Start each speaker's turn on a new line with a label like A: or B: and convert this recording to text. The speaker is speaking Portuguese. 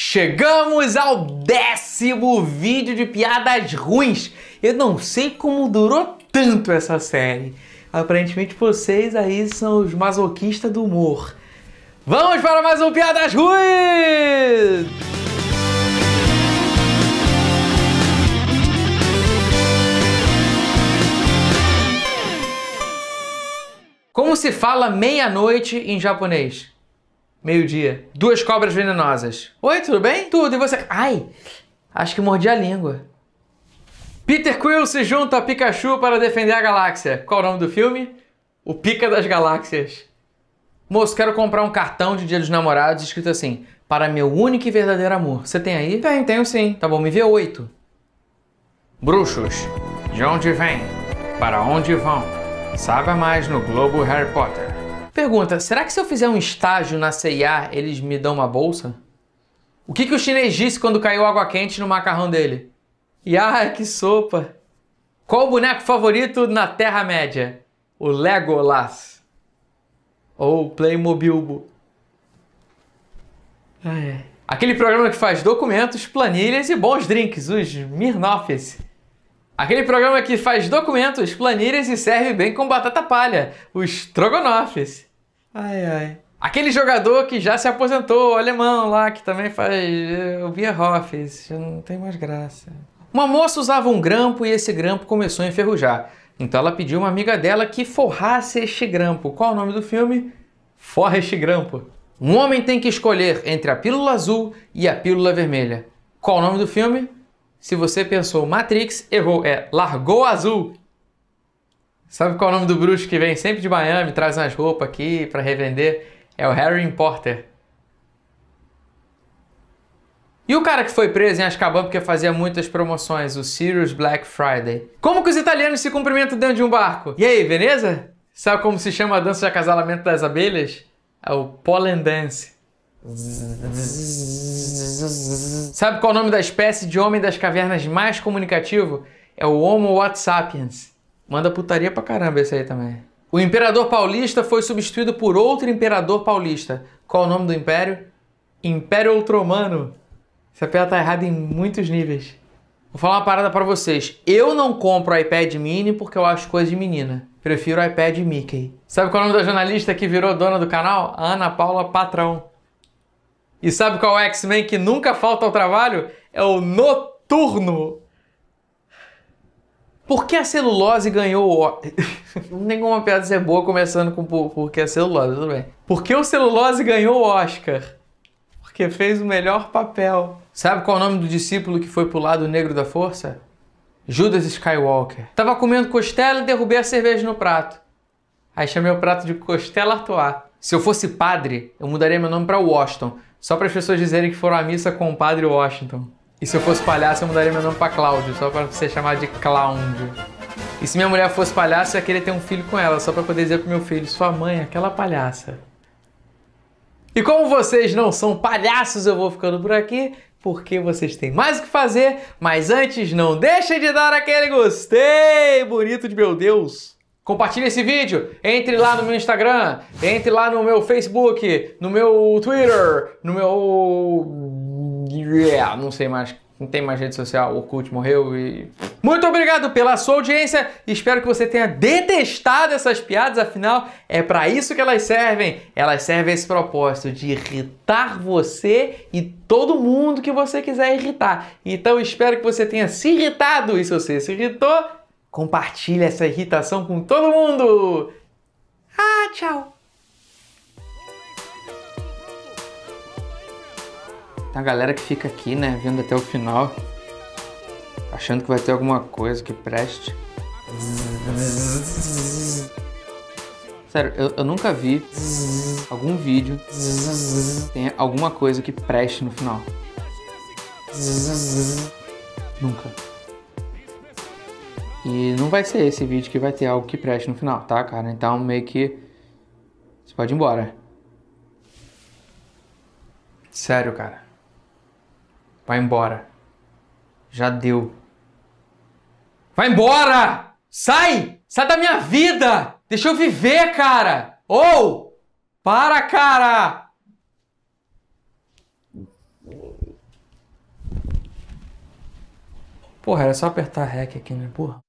A: Chegamos ao décimo vídeo de piadas ruins. Eu não sei como durou tanto essa série. Aparentemente vocês aí são os masoquistas do humor. Vamos para mais um Piadas Ruins! Como se fala meia-noite em japonês? Meio-dia. Duas cobras venenosas. Oi, tudo bem? Tudo, e você? Ai, acho que mordi a língua. Peter Quill se junta a Pikachu para defender a galáxia. Qual é o nome do filme? O Pica das Galáxias. Moço, quero comprar um cartão de Dia dos Namorados escrito assim: Para meu único e verdadeiro amor. Você tem aí? Tem, tenho sim. Tá bom, me vê oito. Bruxos. De onde vêm? Para onde vão? Saiba mais no Globo Harry Potter. Pergunta: será que se eu fizer um estágio na CIA, eles me dão uma bolsa? O que, que o chinês disse quando caiu água quente no macarrão dele? E ai, que sopa! Qual o boneco favorito na Terra-média? O Legolas. Ou o Playmobilbo. Ah, é. Aquele programa que faz documentos, planilhas e bons drinks, os Mirnoffs. Aquele programa que faz documentos, planilhas e serve bem com batata palha, os Trogonoffs. Ai, ai. Aquele jogador que já se aposentou, alemão lá, que também faz eh, o Bierhoff, isso já não tem mais graça. Uma moça usava um grampo e esse grampo começou a enferrujar. Então ela pediu uma amiga dela que forrasse este grampo. Qual é o nome do filme? Forra este grampo. Um homem tem que escolher entre a pílula azul e a pílula vermelha. Qual é o nome do filme? Se você pensou Matrix, errou. É Largou Azul. Sabe qual é o nome do bruxo que vem sempre de Miami, traz umas roupas aqui para revender? É o Harry Potter. E o cara que foi preso em Azkaban porque fazia muitas promoções, o Sirius Black Friday. Como que os italianos se cumprimentam dentro de um barco? E aí, Veneza? Sabe como se chama a dança de acasalamento das abelhas? É o pollen dance. Sabe qual é o nome da espécie de homem das cavernas mais comunicativo? É o Homo Sapiens. Manda putaria pra caramba esse aí também. O imperador paulista foi substituído por outro imperador paulista. Qual o nome do império? Império Outromano. Essa piada tá errada em muitos níveis. Vou falar uma parada para vocês. Eu não compro iPad mini porque eu acho coisa de menina. Prefiro iPad Mickey. Sabe qual é o nome da jornalista que virou dona do canal? Ana Paula Patrão. E sabe qual é o X-Men que nunca falta ao trabalho? É o Noturno. Por que a celulose ganhou Nenhuma piada é boa começando com por, por que a celulose, tudo bem. Por que o celulose ganhou o Oscar? Porque fez o melhor papel. Sabe qual é o nome do discípulo que foi pro lado negro da força? Judas Skywalker. Tava comendo costela e derrubei a cerveja no prato. Aí chamei o prato de Costela Artois. Se eu fosse padre, eu mudaria meu nome para Washington, só para as pessoas dizerem que foram à missa com o padre Washington. E se eu fosse palhaço, eu mudaria meu nome pra Cláudio, só pra ser chamado de Cláudio. E se minha mulher fosse palhaça, eu ia querer ter um filho com ela, só pra poder dizer pro meu filho, sua mãe, é aquela palhaça. E como vocês não são palhaços, eu vou ficando por aqui, porque vocês têm mais o que fazer, mas antes não deixem de dar aquele gostei bonito de meu Deus. Compartilhe esse vídeo, entre lá no meu Instagram, entre lá no meu Facebook, no meu Twitter, no meu Yeah, não sei mais. Não tem mais rede social, o Orkut morreu e. Muito obrigado pela sua audiência. Espero que você tenha detestado essas piadas, afinal, é para isso que elas servem. Elas servem esse propósito de irritar você e todo mundo que você quiser irritar. Então espero que você tenha se irritado. E se você se irritou, compartilhe essa irritação com todo mundo. Ah, tchau! Tem a galera que fica aqui, né, vendo até o final, achando que vai ter alguma coisa que preste. Sério, eu, eu nunca vi algum vídeo tem alguma coisa que preste no final. Nunca. E não vai ser esse vídeo que vai ter algo que preste no final, tá, cara? Então meio que. Você pode ir embora. Sério, cara. Vai embora. Já deu. Vai embora! Sai! Sai da minha vida! Deixa eu viver, cara! Ou! Oh! Para, cara! Porra, era só apertar REC aqui, né? Porra.